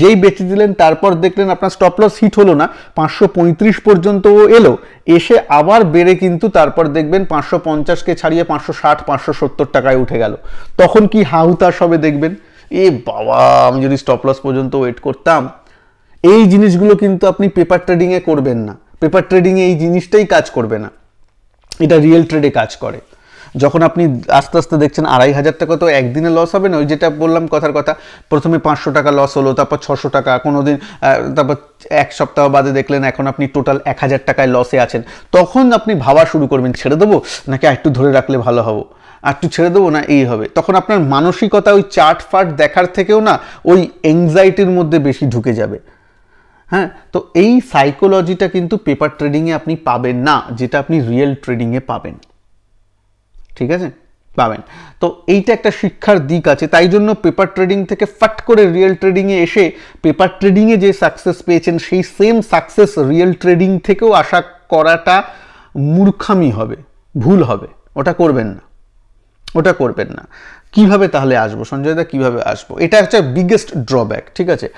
যেই বেঁচে দিলেন তারপর দেখলেন আপনার স্টপ লস হিট হলো না পাঁচশো পঁয়ত্রিশ পর্যন্ত এলো এসে আবার বেড়ে কিন্তু তারপর দেখবেন পাঁচশো পঞ্চাশকে ছাড়িয়ে পাঁচশো ষাট পাঁচশো সত্তর টাকায় উঠে গেল তখন কি হাহুতাশ হবে দেখবেন এ বাবা আমি যদি স্টপ লস পর্যন্ত ওয়েট করতাম এই জিনিসগুলো কিন্তু আপনি পেপার ট্রেডিংয়ে করবেন না পেপার ট্রেডিংয়ে এই জিনিসটাই কাজ করবে না এটা রিয়েল ট্রেডে কাজ করে যখন আপনি আস্তে আস্তে দেখছেন আড়াই হাজার টাকা তো একদিনে লস হবে না ওই যেটা বললাম কথার কথা প্রথমে পাঁচশো টাকা লস হলো তারপর ছশো টাকা কোনো দিন তারপর এক সপ্তাহ বাদে দেখলেন এখন আপনি টোটাল এক হাজার টাকায় লসে আছেন তখন আপনি ভাবা শুরু করবেন ছেড়ে দেবো নাকি একটু ধরে রাখলে ভালো হবো একটু ছেড়ে দেবো না এই হবে তখন আপনার মানসিকতা ওই চার্ট ফার্ট দেখার থেকেও না ওই এংজাইটির মধ্যে বেশি ঢুকে যাবে হ্যাঁ তো এই সাইকোলজিটা কিন্তু পেপার ট্রেডিংয়ে আপনি পাবেন না যেটা আপনি রিয়েল ট্রেডিংয়ে পাবেন ঠিক আছে পাবেন তো এইটা একটা শিক্ষার দিক আছে তাই জন্য পেপার ট্রেডিং থেকে ফাট করে রিয়েল ট্রেডিংয়ে এসে পেপার ট্রেডিংয়ে যে সাকসেস পেয়েছেন সেই সেম সাকসেস রিয়েল ট্রেডিং থেকেও আশা করাটা মূর্খামি হবে ভুল হবে ওটা করবেন না ওটা করবেন না কিভাবে তাহলে আসবো সঞ্জয়দা কিভাবে আসবো এটা হচ্ছে বিগেস্ট ড্রব্যাক ঠিক আছে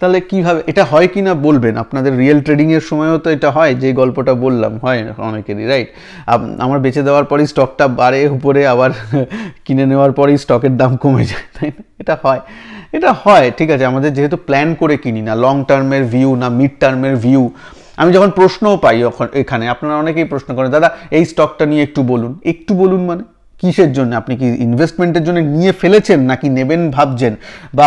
তাহলে কিভাবে এটা হয় কি না বলবেন আপনাদের রিয়েল ট্রেডিংয়ের সময়ও তো এটা হয় যে গল্পটা বললাম হয় অনেকেরই রাইট আমার বেঁচে দেওয়ার পরই স্টকটা বাড়ে উপরে আবার কিনে নেওয়ার পরই স্টকের দাম কমে যায় তাই না এটা হয় এটা হয় ঠিক আছে আমাদের যেহেতু প্ল্যান করে কিনি না লং টার্মের ভিউ না মিড টার্মের ভিউ আমি যখন প্রশ্নও পাই এখানে আপনারা অনেকেই প্রশ্ন করেন দাদা এই স্টকটা নিয়ে একটু বলুন একটু বলুন মানে কিসের জন্য আপনি কি ইনভেস্টমেন্টের জন্য নিয়ে ফেলেছেন নাকি নেবেন ভাবছেন বা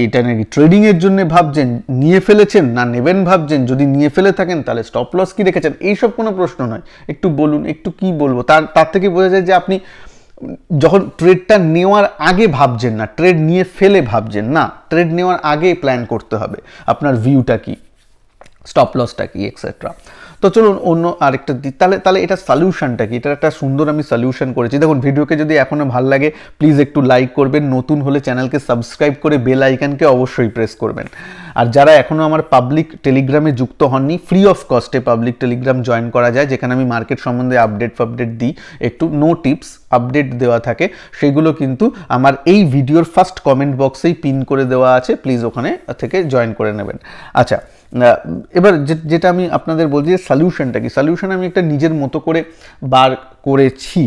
এটা নাকি ট্রেডিংয়ের জন্য ভাবছেন নিয়ে ফেলেছেন না নেবেন ভাবছেন যদি নিয়ে ফেলে থাকেন তাহলে স্টপ লস কি রেখেছেন এইসব কোনো প্রশ্ন নয় একটু বলুন একটু কি বলবো তার তার থেকে বোঝা যায় যে আপনি যখন ট্রেডটা নেওয়ার আগে ভাবছেন না ট্রেড নিয়ে ফেলে ভাবছেন না ট্রেড নেওয়ার আগে প্ল্যান করতে হবে আপনার ভিউটা কি স্টপ লসটা কি এক্সেট্রা তো চলুন অন্য আরেকটা দিক তাহলে তাহলে এটা সলিউশনটা কি এটা একটা সুন্দর আমি সলিউশন করেছি দেখুন ভিডিওকে যদি এখনও ভাল লাগে প্লিজ একটু লাইক করবেন নতুন হলে চ্যানেলকে সাবস্ক্রাইব করে বেল আইকানকে অবশ্যই প্রেস করবেন আর যারা এখনও আমার পাবলিক টেলিগ্রামে যুক্ত হননি ফ্রি অফ কস্টে পাবলিক টেলিগ্রাম জয়েন করা যায় যেখানে আমি মার্কেট সম্বন্ধে আপডেট ফাপডেট দিই একটু নো টিপস আপডেট দেওয়া থাকে সেগুলো কিন্তু আমার এই ভিডিওর ফার্স্ট কমেন্ট বক্সেই পিন করে দেওয়া আছে প্লিজ ওখানে থেকে জয়েন করে নেবেন আচ্ছা এবার যেটা আমি আপনাদের বলছি যে সলিউশনটা কি সলিউশন আমি একটা নিজের মতো করে বার করেছি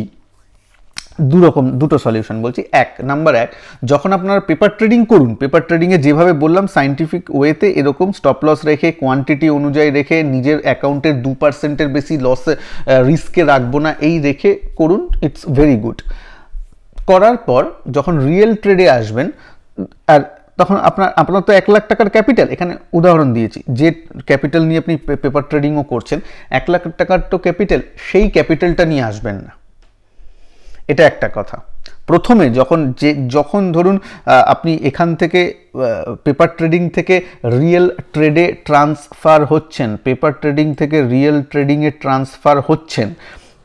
দু রকম দুটো সলিউশন বলছি এক নাম্বার এক যখন আপনারা পেপার ট্রেডিং করুন পেপার ট্রেডিংয়ে যেভাবে বললাম সাইন্টিফিক ওয়েতে এরকম স্টপ লস রেখে কোয়ান্টিটি অনুযায়ী রেখে নিজের অ্যাকাউন্টের দু পার্সেন্টের বেশি লস রিস্কে রাখবো না এই রেখে করুন ইটস ভেরি গুড করার পর যখন রিয়েল ট্রেডে আসবেন আর তখন আপনার আপনার তো এক লাখ টাকার ক্যাপিটাল এখানে উদাহরণ দিয়েছি যে ক্যাপিটাল নিয়ে আপনি পেপার ট্রেডিংও করছেন এক লাখ টাকার তো ক্যাপিটাল সেই ক্যাপিটালটা নিয়ে আসবেন না এটা একটা কথা প্রথমে যখন যে যখন ধরুন আপনি এখান থেকে পেপার ট্রেডিং থেকে রিয়েল ট্রেডে ট্রান্সফার হচ্ছেন পেপার ট্রেডিং থেকে রিয়েল ট্রেডিংয়ে ট্রান্সফার হচ্ছেন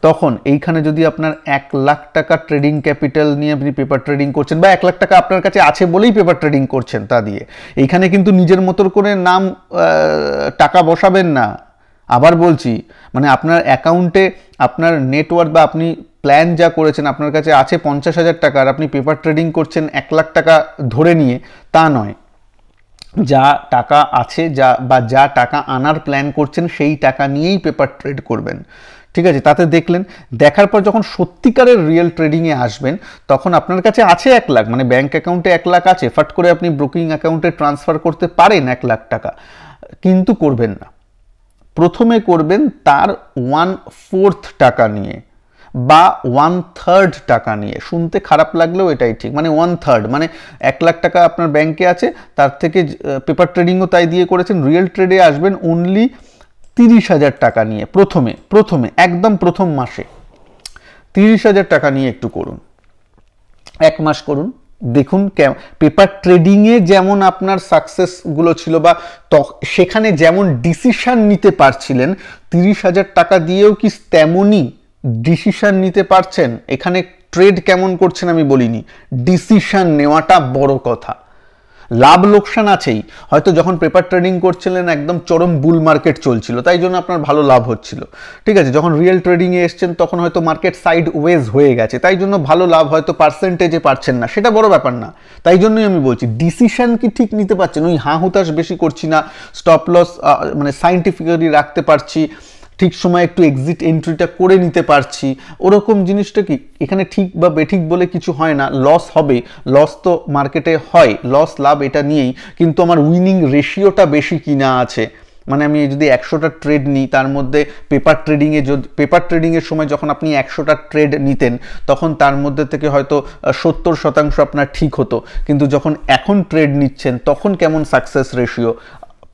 তখন এইখানে যদি আপনার এক লাখ টাকা ট্রেডিং ক্যাপিটাল নিয়ে আপনি পেপার ট্রেডিং করছেন বা এক লাখ টাকা আপনার কাছে আছে বলেই পেপার ট্রেডিং করছেন তা দিয়ে এইখানে কিন্তু নিজের মতো করে নাম টাকা বসাবেন না আবার বলছি মানে আপনার অ্যাকাউন্টে আপনার নেটওয়ার্ক বা আপনি প্ল্যান যা করেছেন আপনার কাছে আছে পঞ্চাশ হাজার টাকা আর আপনি পেপার ট্রেডিং করছেন এক লাখ টাকা ধরে নিয়ে তা নয় যা টাকা আছে যা বা যা টাকা আনার প্ল্যান করছেন সেই টাকা নিয়েই পেপার ট্রেড করবেন ঠিক আছে তাতে দেখলেন দেখার পর যখন সত্যিকারের রিয়েল ট্রেডিংয়ে আসবেন তখন আপনার কাছে আছে এক লাখ মানে ব্যাঙ্ক অ্যাকাউন্টে এক লাখ আছে ফাট করে আপনি ব্রোকিং অ্যাকাউন্টে ট্রান্সফার করতে পারেন এক লাখ টাকা কিন্তু করবেন না প্রথমে করবেন তার ওয়ান ফোর্থ টাকা নিয়ে বা ওয়ান থার্ড টাকা নিয়ে শুনতে খারাপ লাগলেও এটাই ঠিক মানে ওয়ান থার্ড মানে এক লাখ টাকা আপনার ব্যাংকে আছে তার থেকে পেপার ট্রেডিংও তাই দিয়ে করেছেন রিয়েল ট্রেডে আসবেন অনলি তিরিশ হাজার টাকা নিয়ে প্রথমে প্রথমে একদম প্রথম মাসে তিরিশ হাজার টাকা নিয়ে একটু করুন এক মাস করুন দেখুন পেপার ট্রেডিংয়ে যেমন আপনার সাকসেসগুলো ছিল বা সেখানে যেমন ডিসিশান নিতে পারছিলেন তিরিশ হাজার টাকা দিয়েও কি তেমনই ডিসিশান নিতে পারছেন এখানে ট্রেড কেমন করছেন আমি বলিনি ডিসিশান নেওয়াটা বড় কথা লাভ লোকসান আছেই হয়তো যখন পেপার ট্রেডিং করছিলেন একদম চরম বুল মার্কেট চলছিল তাই জন্য আপনার ভালো লাভ হচ্ছিল ঠিক আছে যখন রিয়েল ট্রেডিংয়ে এসছেন তখন হয়তো মার্কেট সাইড ওয়েজ হয়ে গেছে তাই জন্য ভালো লাভ হয়তো পার্সেন্টেজে পাচ্ছেন না সেটা বড় ব্যাপার না তাই জন্যই আমি বলছি ডিসিশন কি ঠিক নিতে পারছেন ওই হাঁ হুতাশ বেশি করছি না স্টপ লস মানে সাইন্টিফিক্যালি রাখতে পারছি ঠিক সময় একটু এক্সিট এন্ট্রিটা করে নিতে পারছি ওরকম জিনিসটা কি এখানে ঠিক বা বেঠিক বলে কিছু হয় না লস হবে লস তো মার্কেটে হয় লস লাভ এটা নিয়েই কিন্তু আমার উইনিং রেশিওটা বেশি কিনা আছে মানে আমি যদি একশোটা ট্রেড নিই তার মধ্যে পেপার ট্রেডিংয়ে যদি পেপার ট্রেডিংয়ের সময় যখন আপনি একশোটা ট্রেড নিতেন তখন তার মধ্যে থেকে হয়তো সত্তর শতাংশ আপনার ঠিক হতো কিন্তু যখন এখন ট্রেড নিচ্ছেন তখন কেমন সাকসেস রেশিও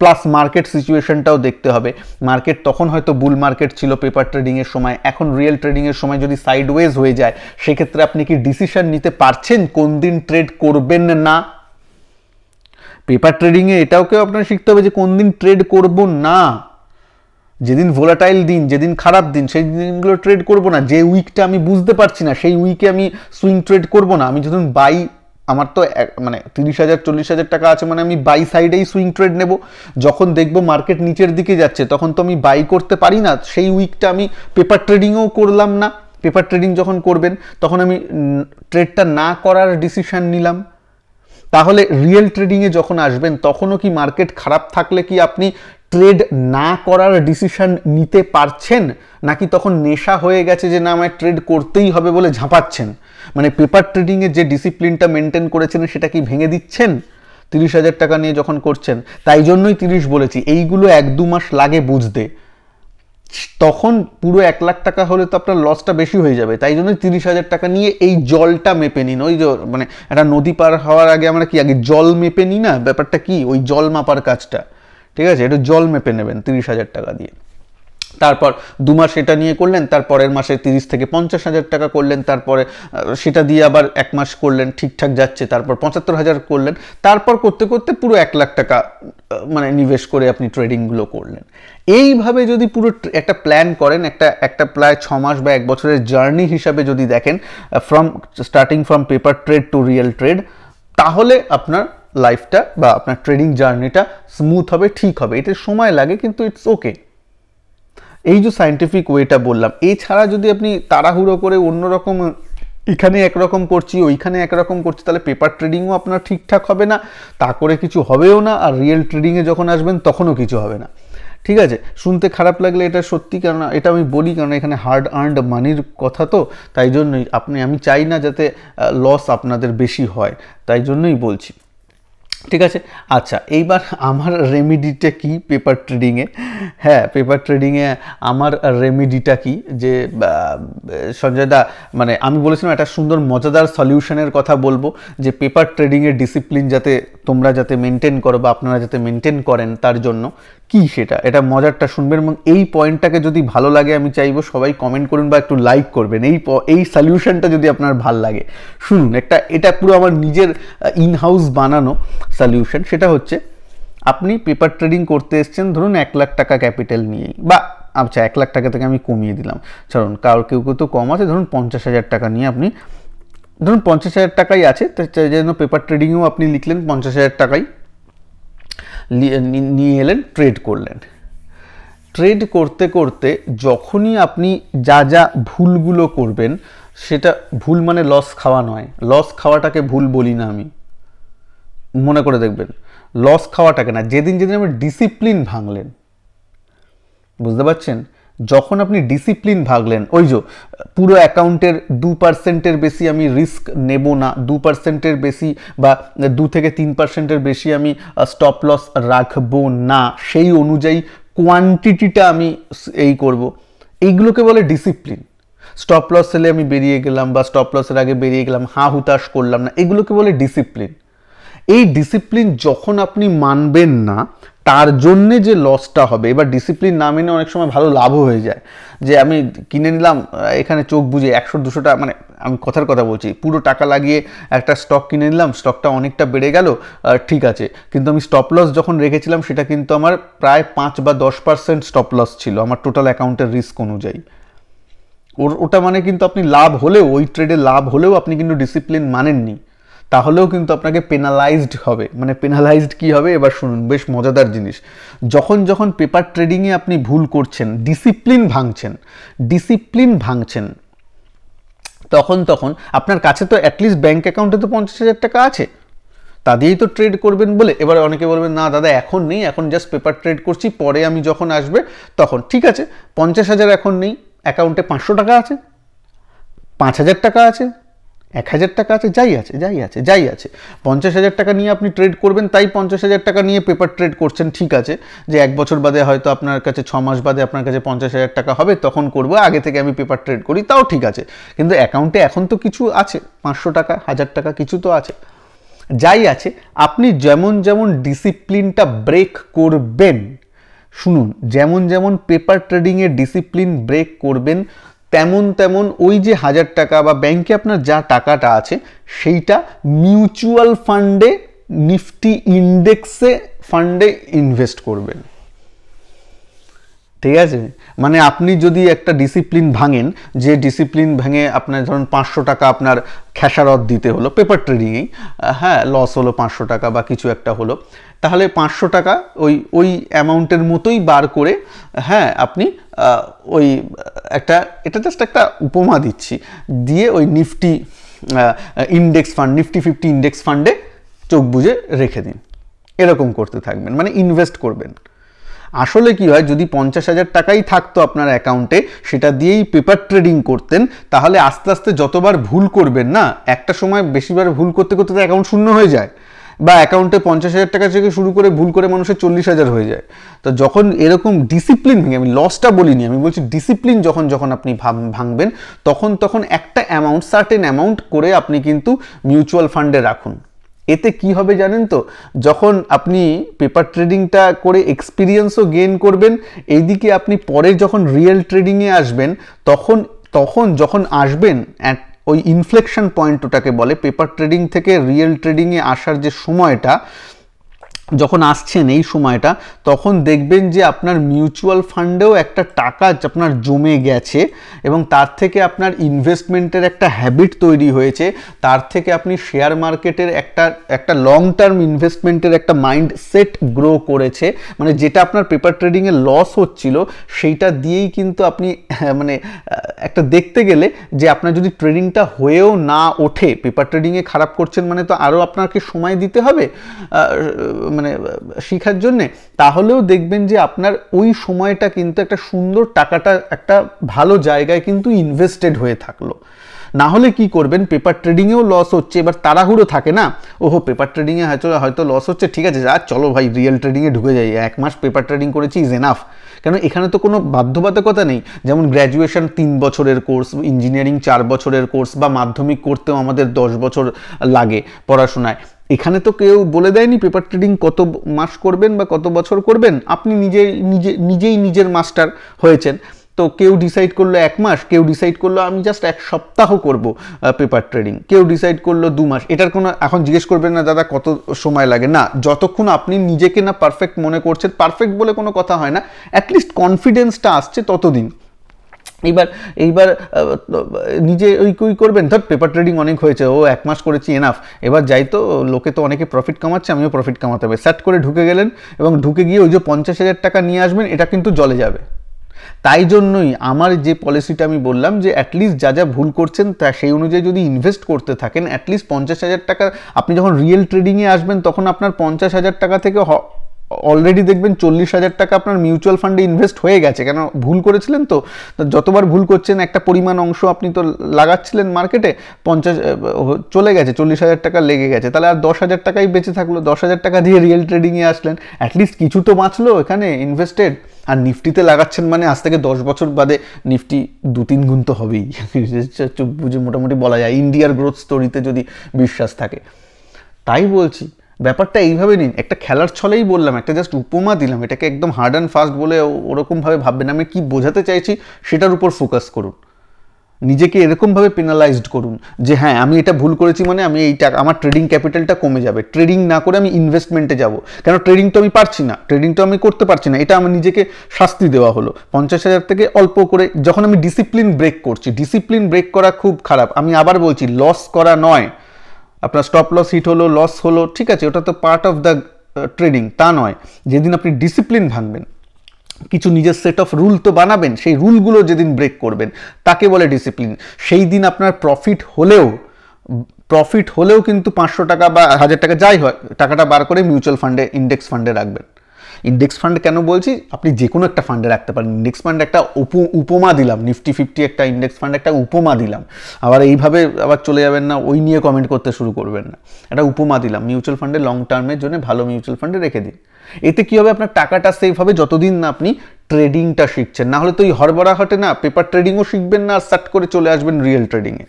প্লাস মার্কেট সিচুয়েশনটাও দেখতে হবে মার্কেট তখন হয়তো বুল মার্কেট ছিল পেপার ট্রেডিংয়ের সময় এখন রিয়েল ট্রেডিংয়ের সময় যদি সাইডওয়েজ হয়ে যায় সেক্ষেত্রে আপনি কি ডিসিশন নিতে পারছেন কোন দিন ট্রেড করবেন না পেপার ট্রেডিংয়ে এটাওকেও আপনার শিখতে হবে যে কোন দিন ট্রেড করব না যেদিন ভোলাটাইল দিন যেদিন খারাপ দিন সেই দিনগুলো ট্রেড করব না যে উইকটা আমি বুঝতে পারছি না সেই উইকে আমি সুইং ট্রেড করব না আমি যখন বাই আমার তো মানে তিরিশ হাজার চল্লিশ হাজার টাকা আছে মানে আমি বাই সাইডেই সুইং ট্রেড নেব যখন দেখবো মার্কেট নিচের দিকে যাচ্ছে তখন তো আমি বাই করতে পারি না সেই উইকটা আমি পেপার ট্রেডিংও করলাম না পেপার ট্রেডিং যখন করবেন তখন আমি ট্রেডটা না করার ডিসিশান নিলাম তাহলে রিয়েল ট্রেডিংয়ে যখন আসবেন তখনও কি মার্কেট খারাপ থাকলে কি আপনি ট্রেড না করার ডিসিশন নিতে পারছেন নাকি তখন নেশা হয়ে গেছে যে না আমায় ট্রেড করতেই হবে বলে ঝাঁপাচ্ছেন মানে পেপার ট্রেডিংয়ের যে ডিসিপ্লিনটা মেনটেন করেছেন সেটা কি ভেঙে দিচ্ছেন তিরিশ হাজার টাকা নিয়ে যখন করছেন তাই জন্যই তিরিশ বলেছি এইগুলো এক দু মাস লাগে বুঝতে তখন পুরো এক লাখ টাকা হলে তো আপনার লসটা বেশি হয়ে যাবে তাই জন্যই তিরিশ হাজার টাকা নিয়ে এই জলটা মেপে নিন ওই যে মানে একটা নদী পার হওয়ার আগে আমরা কি আগে জল মেপে নিই না ব্যাপারটা কি ওই জল মাপার কাজটা ঠিক আছে একটু জল মেপে নেবেন তিরিশ হাজার টাকা দিয়ে তারপর দু মাস এটা নিয়ে করলেন তারপরের মাসে তিরিশ থেকে পঞ্চাশ হাজার টাকা করলেন তারপরে সেটা দিয়ে আবার এক মাস করলেন ঠিকঠাক যাচ্ছে তারপর পঁচাত্তর হাজার করলেন তারপর করতে করতে পুরো এক লাখ টাকা মানে নিবেশ করে আপনি ট্রেডিংগুলো করলেন এইভাবে যদি পুরো একটা প্ল্যান করেন একটা একটা প্রায় ছ মাস বা এক বছরের জার্নি হিসাবে যদি দেখেন from starting from paper trade to real trade তাহলে আপনার লাইফটা বা আপনার ট্রেডিং জার্নিটা স্মুথ হবে ঠিক হবে এতে সময় লাগে কিন্তু ইটস ওকে এই যে সাইন্টিফিক ওয়েটা বললাম এছাড়া যদি আপনি তাড়াহুড়ো করে অন্যরকম এখানে একরকম করছি ওইখানে একরকম করছি তাহলে পেপার ট্রেডিংও আপনার ঠিকঠাক হবে না তা করে কিছু হবেও না আর রিয়েল ট্রেডিংয়ে যখন আসবেন তখনও কিছু হবে না ঠিক আছে শুনতে খারাপ লাগলে এটা সত্যি কেননা এটা আমি বলি কেননা এখানে হার্ড আর্নড মানির কথা তো তাই জন্যই আপনি আমি চাই না যাতে লস আপনাদের বেশি হয় তাই জন্যই বলছি ঠিক আছে আচ্ছা এইবার আমার রেমিডিটা কি পেপার ট্রেডিংয়ে হ্যাঁ পেপার ট্রেডিংয়ে আমার রেমিডিটা কি যে সঞ্জয়দা মানে আমি বলেছিলাম একটা সুন্দর মজাদার সলিউশনের কথা বলবো যে পেপার ট্রেডিংয়ের ডিসিপ্লিন যাতে তোমরা যাতে মেনটেন করো বা আপনারা যাতে মেনটেন করেন তার জন্য কি সেটা এটা মজারটা শুনবেন এবং এই পয়েন্টটাকে যদি ভালো লাগে আমি চাইবো সবাই কমেন্ট করুন বা একটু লাইক করবেন এই এই সলিউশনটা যদি আপনার ভাল লাগে শুনুন একটা এটা পুরো আমার নিজের ইনহাউস বানানো সলিউশন সেটা হচ্ছে আপনি পেপার ট্রেডিং করতে এসছেন ধরুন এক লাখ টাকা ক্যাপিটাল নিয়েই বা আচ্ছা এক লাখ টাকা থেকে আমি কমিয়ে দিলাম কারণ কারোর কেউ কেউ তো কম আছে ধরুন পঞ্চাশ হাজার টাকা নিয়ে আপনি ধরুন পঞ্চাশ হাজার টাকাই আছে যেন পেপার ট্রেডিংও আপনি লিখলেন পঞ্চাশ হাজার টাকাই নিয়ে এলেন ট্রেড করলেন ট্রেড করতে করতে যখনই আপনি যা যা ভুলগুলো করবেন সেটা ভুল মানে লস খাওয়া নয় লস খাওয়াটাকে ভুল বলি না আমি মনে করে দেখবেন লস খাওয়াটাকে না যেদিন যেদিন আপনি ডিসিপ্লিন ভাঙলেন বুঝতে পারছেন যখন আপনি ডিসিপ্লিন ভাগলেন ওই যে পুরো অ্যাকাউন্টের দু পার্সেন্টের বেশি আমি রিস্ক নেব না দু পার্সেন্টের বেশি বা দু থেকে তিন পার্সেন্টের বেশি আমি স্টপ লস রাখবো না সেই অনুযায়ী কোয়ান্টিটিটা আমি এই করব। এইগুলোকে বলে ডিসিপ্লিন স্টপ লস সেলে আমি বেরিয়ে গেলাম বা স্টপ লসের আগে বেরিয়ে গেলাম হা হুতাশ করলাম না এগুলোকে বলে ডিসিপ্লিন এই ডিসিপ্লিন যখন আপনি মানবেন না তার জন্যে যে লসটা হবে এবার ডিসিপ্লিন না মেনে অনেক সময় ভালো লাভও হয়ে যায় যে আমি কিনে নিলাম এখানে চোখ বুঝে একশো দুশোটা মানে আমি কথার কথা বলছি পুরো টাকা লাগিয়ে একটা স্টক কিনে নিলাম স্টকটা অনেকটা বেড়ে গেল ঠিক আছে কিন্তু আমি স্টপ লস যখন রেখেছিলাম সেটা কিন্তু আমার প্রায় পাঁচ বা দশ পার্সেন্ট স্টপ লস ছিল আমার টোটাল অ্যাকাউন্টের রিস্ক অনুযায়ী ওর ওটা মানে কিন্তু আপনি লাভ হলেও ওই ট্রেডে লাভ হলেও আপনি কিন্তু ডিসিপ্লিন মানেননি তাহলেও কিন্তু আপনাকে পেনালাইজড হবে মানে পেনালাইজড কি হবে এবার শুনুন বেশ মজাদার জিনিস যখন যখন পেপার ট্রেডিংয়ে আপনি ভুল করছেন ডিসিপ্লিন ভাঙছেন ডিসিপ্লিন ভাঙছেন তখন তখন আপনার কাছে তো অ্যাটলিস্ট ব্যাঙ্ক অ্যাকাউন্টে তো পঞ্চাশ হাজার টাকা আছে তা দিয়েই তো ট্রেড করবেন বলে এবার অনেকে বলবেন না দাদা এখন নেই এখন জাস্ট পেপার ট্রেড করছি পরে আমি যখন আসবে তখন ঠিক আছে পঞ্চাশ হাজার এখন নেই অ্যাকাউন্টে পাঁচশো টাকা আছে পাঁচ হাজার টাকা আছে এক হাজার টাকা আছে যাই আছে যাই আছে যাই আছে পঞ্চাশ হাজার টাকা নিয়ে আপনি ট্রেড করবেন তাই পঞ্চাশ হাজার টাকা নিয়ে পেপার ট্রেড করছেন ঠিক আছে যে এক বছর বাদে হয়তো আপনার কাছে ছ মাস বাদে আপনার কাছে পঞ্চাশ হাজার টাকা হবে তখন করব আগে থেকে আমি পেপার ট্রেড করি তাও ঠিক আছে কিন্তু অ্যাকাউন্টে এখন তো কিছু আছে পাঁচশো টাকা হাজার টাকা কিছু তো আছে যাই আছে আপনি যেমন যেমন ডিসিপ্লিনটা ব্রেক করবেন শুনুন যেমন যেমন পেপার ট্রেডিংয়ের ডিসিপ্লিন ব্রেক করবেন তেমন তেমন ওই যে হাজার টাকা বা ব্যাংকে আপনার যা টাকাটা আছে সেইটা মিউচুয়াল ফান্ডে নিফটি ইন্ডেক্সে ফান্ডে ইনভেস্ট করবেন ঠিক আছে মানে আপনি যদি একটা ডিসিপ্লিন ভাঙেন যে ডিসিপ্লিন ভেঙে আপনার ধরুন পাঁচশো টাকা আপনার খেসারত দিতে হলো পেপার ট্রেডিংয়েই হ্যাঁ লস হলো পাঁচশো টাকা বা কিছু একটা হলো তাহলে পাঁচশো টাকা ওই ওই অ্যামাউন্টের মতোই বার করে হ্যাঁ আপনি ওই একটা এটা জাস্ট একটা উপমা দিচ্ছি দিয়ে ওই Nifty index fund Nifty fifty index ফান্ডে চোখ বুঝে রেখে দিন এরকম করতে থাকবেন মানে ইনভেস্ট করবেন আসলে কি হয় যদি পঞ্চাশ হাজার টাকাই থাকতো আপনার অ্যাকাউন্টে সেটা দিয়েই পেপার ট্রেডিং করতেন তাহলে আস্তে আস্তে যতবার ভুল করবেন না একটা সময় বেশিবার ভুল করতে করতে তো অ্যাকাউন্ট শূন্য হয়ে যায় বা অ্যাকাউন্টে পঞ্চাশ হাজার টাকা থেকে শুরু করে ভুল করে মানুষের চল্লিশ হাজার হয়ে যায় তো যখন এরকম ডিসিপ্লিন ভেঙে আমি লসটা বলিনি আমি বলছি ডিসিপ্লিন যখন যখন আপনি ভাঙবেন তখন তখন একটা অ্যামাউন্ট সার্টেন অ্যামাউন্ট করে আপনি কিন্তু মিউচুয়াল ফান্ডে রাখুন এতে কি হবে জানেন তো যখন আপনি পেপার ট্রেডিংটা করে এক্সপিরিয়েন্সও গেন করবেন এইদিকে আপনি পরে যখন রিয়েল ট্রেডিংয়ে আসবেন তখন তখন যখন আসবেন অ্যাট ওই ইনফ্লেকশন পয়েন্ট ওটাকে বলে পেপার ট্রেডিং থেকে রিয়েল ট্রেডিংয়ে আসার যে সময়টা যখন আসছেন এই সময়টা তখন দেখবেন যে আপনার মিউচুয়াল ফান্ডেও একটা টাকা আপনার জমে গেছে এবং তার থেকে আপনার ইনভেস্টমেন্টের একটা হ্যাবিট তৈরি হয়েছে তার থেকে আপনি শেয়ার মার্কেটের একটা একটা লং টার্ম ইনভেস্টমেন্টের একটা মাইন্ড সেট গ্রো করেছে মানে যেটা আপনার পেপার ট্রেডিংয়ে লস হচ্ছিল সেইটা দিয়েই কিন্তু আপনি মানে একটা দেখতে গেলে যে আপনার যদি ট্রেডিংটা হয়েও না ওঠে পেপার ট্রেডিংয়ে খারাপ করছেন মানে তো আরও আপনাকে সময় দিতে হবে মানে শেখার জন্যে তাহলেও দেখবেন যে আপনার ওই সময়টা কিন্তু একটা সুন্দর টাকাটা একটা ভালো জায়গায় কিন্তু ইনভেস্টেড হয়ে থাকলো না হলে কি করবেন পেপার ট্রেডিংয়েও লস হচ্ছে এবার তাড়াহুড়ো থাকে না ওহো পেপার ট্রেডিংয়ে হয়তো হয়তো লস হচ্ছে ঠিক আছে যা চলো ভাই রিয়েল ট্রেডিংয়ে ঢুকে যাই এক মাস পেপার ট্রেডিং করেছি ইজ এনাফ কেন এখানে তো কোনো বাধ্যবাধকতা নেই যেমন গ্র্যাজুয়েশন তিন বছরের কোর্স ইঞ্জিনিয়ারিং চার বছরের কোর্স বা মাধ্যমিক করতেও আমাদের দশ বছর লাগে পড়াশোনায় এখানে তো কেউ বলে দেয়নি পেপার ট্রেডিং কত মাস করবেন বা কত বছর করবেন আপনি নিজেই নিজে নিজেই নিজের মাস্টার হয়েছেন তো কেউ ডিসাইড করলো এক মাস কেউ ডিসাইড করলো আমি জাস্ট এক সপ্তাহ করব পেপার ট্রেডিং কেউ ডিসাইড করলো দু মাস এটার কোনো এখন জিজ্ঞেস করবেন না দাদা কত সময় লাগে না যতক্ষণ আপনি নিজেকে না পারফেক্ট মনে করছেন পারফেক্ট বলে কোনো কথা হয় না অ্যাটলিস্ট কনফিডেন্সটা আসছে ততদিন এইবার এইবার নিজে ওই কই করবেন ধর পেপার ট্রেডিং অনেক হয়েছে ও এক মাস করেছি এনাফ এবার যাই তো লোকে তো অনেকে প্রফিট কামাচ্ছে আমিও প্রফিট কামাতে হবে স্যাট করে ঢুকে গেলেন এবং ঢুকে গিয়ে ওই যে পঞ্চাশ হাজার টাকা নিয়ে আসবেন এটা কিন্তু জলে যাবে তাই জন্যই আমার যে পলিসিটা আমি বললাম যে অ্যাটলিস্ট যা যা ভুল করছেন তা সেই অনুযায়ী যদি ইনভেস্ট করতে থাকেন অ্যাটলিস্ট পঞ্চাশ হাজার টাকা আপনি যখন রিয়েল ট্রেডিংয়ে আসবেন তখন আপনার পঞ্চাশ হাজার টাকা থেকে অলরেডি দেখবেন চল্লিশ হাজার টাকা আপনার মিউচুয়াল ফান্ডে ইনভেস্ট হয়ে গেছে কেন ভুল করেছিলেন তো যতবার ভুল করছেন একটা পরিমাণ অংশ আপনি তো লাগাচ্ছিলেন মার্কেটে পঞ্চাশ চলে গেছে চল্লিশ হাজার টাকা লেগে গেছে তাহলে আর দশ হাজার টাকাই বেঁচে থাকলো দশ হাজার টাকা দিয়ে রিয়েল ট্রেডিংয়ে আসলেন অ্যাটলিস্ট কিছু তো বাঁচলো এখানে ইনভেস্টেড আর নিফটিতে লাগাচ্ছেন মানে আজ থেকে দশ বছর বাদে নিফটি দু তিন গুণ তো হবেই বুঝে মোটামুটি বলা যায় ইন্ডিয়ার গ্রোথ স্টোরিতে যদি বিশ্বাস থাকে তাই বলছি ব্যাপারটা এইভাবে নিন একটা খেলার ছলেই বললাম একটা জাস্ট উপমা দিলাম এটাকে একদম হার্ড অ্যান্ড ফাস্ট বলে ওরকমভাবে ভাববেন আমি কি বোঝাতে চাইছি সেটার উপর ফোকাস করুন নিজেকে এরকমভাবে পেনালাইজড করুন যে হ্যাঁ আমি এটা ভুল করেছি মানে আমি এই টাকা আমার ট্রেডিং ক্যাপিটালটা কমে যাবে ট্রেডিং না করে আমি ইনভেস্টমেন্টে যাব কেন ট্রেডিং তো আমি পারছি না ট্রেডিং তো আমি করতে পারছি না এটা আমার নিজেকে শাস্তি দেওয়া হলো পঞ্চাশ হাজার থেকে অল্প করে যখন আমি ডিসিপ্লিন ব্রেক করছি ডিসিপ্লিন ব্রেক করা খুব খারাপ আমি আবার বলছি লস করা নয় আপনার স্টপ লস হিট হলো লস হলো ঠিক আছে ওটা তো পার্ট অফ দ্য ট্রেডিং তা নয় যেদিন আপনি ডিসিপ্লিন ভাঙবেন কিছু নিজের সেট অফ রুল তো বানাবেন সেই রুলগুলো যেদিন ব্রেক করবেন তাকে বলে ডিসিপ্লিন সেই দিন আপনার প্রফিট হলেও প্রফিট হলেও কিন্তু পাঁচশো টাকা বা হাজার টাকা যাই হয় টাকাটা বার করে মিউচুয়াল ফান্ডে ইন্ডেক্স ফান্ডে রাখবেন ইন্ডেক্স ফান্ড কেন বলছি আপনি যে কোনো একটা ফান্ডে রাখতে পারেন ইন্ডেক্স ফান্ড একটা উপমা দিলাম নিফটি ফিফটি একটা ইন্ডেক্স ফান্ড একটা উপমা দিলাম আবার এইভাবে আবার চলে যাবেন না ওই নিয়ে কমেন্ট করতে শুরু করবেন না একটা উপমা দিলাম মিউচুয়াল ফান্ডে লং টার্মের জন্য ভালো মিউচুয়াল ফান্ডে রেখে দিন এতে কী হবে আপনার টাকাটা সেফ হবে যতদিন না আপনি ট্রেডিংটা শিখছেন না হলে তো এই হাটে না পেপার ট্রেডিংও শিখবেন না আর সাট করে চলে আসবেন রিয়েল ট্রেডিংয়ে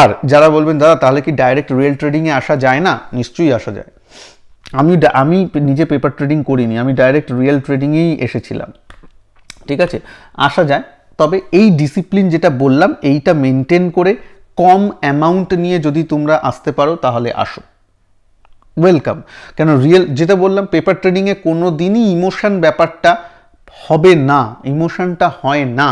আর যারা বলবেন দাদা তাহলে কি ডাইরেক্ট রিয়েল ট্রেডিংয়ে আসা যায় না নিশ্চয়ই আসা যায় আমি আমি নিজে পেপার ট্রেডিং করিনি আমি ডাইরেক্ট রিয়েল ট্রেডিংয়েই এসেছিলাম ঠিক আছে আসা যায় তবে এই ডিসিপ্লিন যেটা বললাম এইটা মেনটেন করে কম অ্যামাউন্ট নিয়ে যদি তোমরা আসতে পারো তাহলে আসো ওয়েলকাম কেন রিয়েল যেটা বললাম পেপার ট্রেডিংয়ে কোনো দিনই ইমোশান ব্যাপারটা হবে না ইমোশানটা হয় না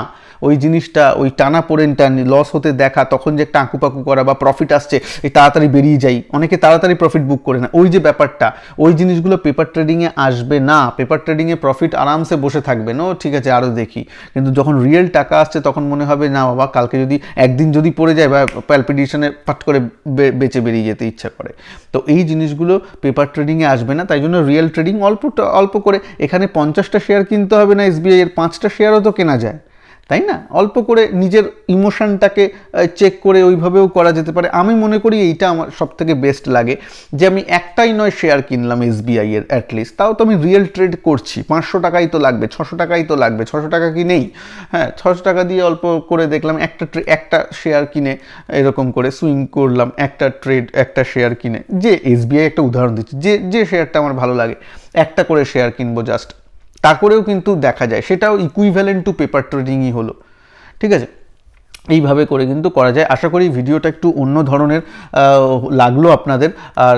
ওই জিনিসটা ওই টানা পড়েনটা লস হতে দেখা তখন যে একটা আঁকুপাকু করা বা প্রফিট আসছে এই তাড়াতাড়ি বেরিয়ে যাই অনেকে তাড়াতাড়ি প্রফিট বুক করে না ওই যে ব্যাপারটা ওই জিনিসগুলো পেপার ট্রেডিংয়ে আসবে না পেপার ট্রেডিংয়ে প্রফিট আরামসে বসে থাকবে নো ঠিক আছে আরও দেখি কিন্তু যখন রিয়েল টাকা আসছে তখন মনে হবে না বাবা কালকে যদি একদিন যদি পড়ে যায় বা প্যালপিডিশনে ফাট করে বেঁচে বেরিয়ে যেতে ইচ্ছা করে তো এই জিনিসগুলো পেপার ট্রেডিংয়ে আসবে না তাই জন্য রিয়েল ট্রেডিং অল্প অল্প করে এখানে পঞ্চাশটা শেয়ার কিনতে হবে না এসবিআই এর পাঁচটা শেয়ারও তো কেনা যায় তাই না অল্প করে নিজের ইমোশনটাকে চেক করে ওইভাবেও করা যেতে পারে আমি মনে করি এইটা আমার সবথেকে বেস্ট লাগে যে আমি একটাই নয় শেয়ার কিনলাম এসবিআই এর অ্যাটলিস্ট তাও তো আমি রিয়েল ট্রেড করছি পাঁচশো টাকাই তো লাগবে ছশো টাকাই তো লাগবে ছশো টাকা কি নেই হ্যাঁ ছশো টাকা দিয়ে অল্প করে দেখলাম একটা একটা শেয়ার কিনে এরকম করে সুইং করলাম একটা ট্রেড একটা শেয়ার কিনে যে এসবিআই একটা উদাহরণ দিচ্ছি যে যে শেয়ারটা আমার ভালো লাগে একটা করে শেয়ার কিনবো জাস্ট তা করেও কিন্তু দেখা যায় সেটাও ইকুইভ্যালেন্ট টু পেপার ট্রেডিংই হলো ঠিক আছে এইভাবে করে কিন্তু করা যায় আশা করি ভিডিওটা একটু অন্য ধরনের লাগলো আপনাদের আর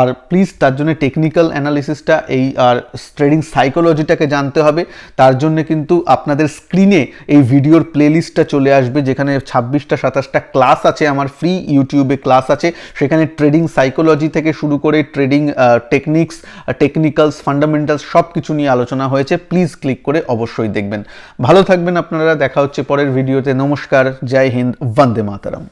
আর প্লিজ তার জন্য টেকনিক্যাল অ্যানালিসিসটা এই আর ট্রেডিং সাইকোলজিটাকে জানতে হবে তার জন্য কিন্তু আপনাদের স্ক্রিনে এই ভিডিওর প্লেলিস্টটা চলে আসবে যেখানে ছাব্বিশটা সাতাশটা ক্লাস আছে আমার ফ্রি ইউটিউবে ক্লাস আছে সেখানে ট্রেডিং সাইকোলজি থেকে শুরু করে ট্রেডিং টেকনিক্স টেকনিক্যালস ফান্ডামেন্টালস সব কিছু নিয়ে আলোচনা হয়েছে প্লিজ ক্লিক করে অবশ্যই দেখবেন ভালো থাকবেন আপনারা দেখা হচ্ছে পরের ভিডিওতে নমস্কার जय हिंद वंदे मातरम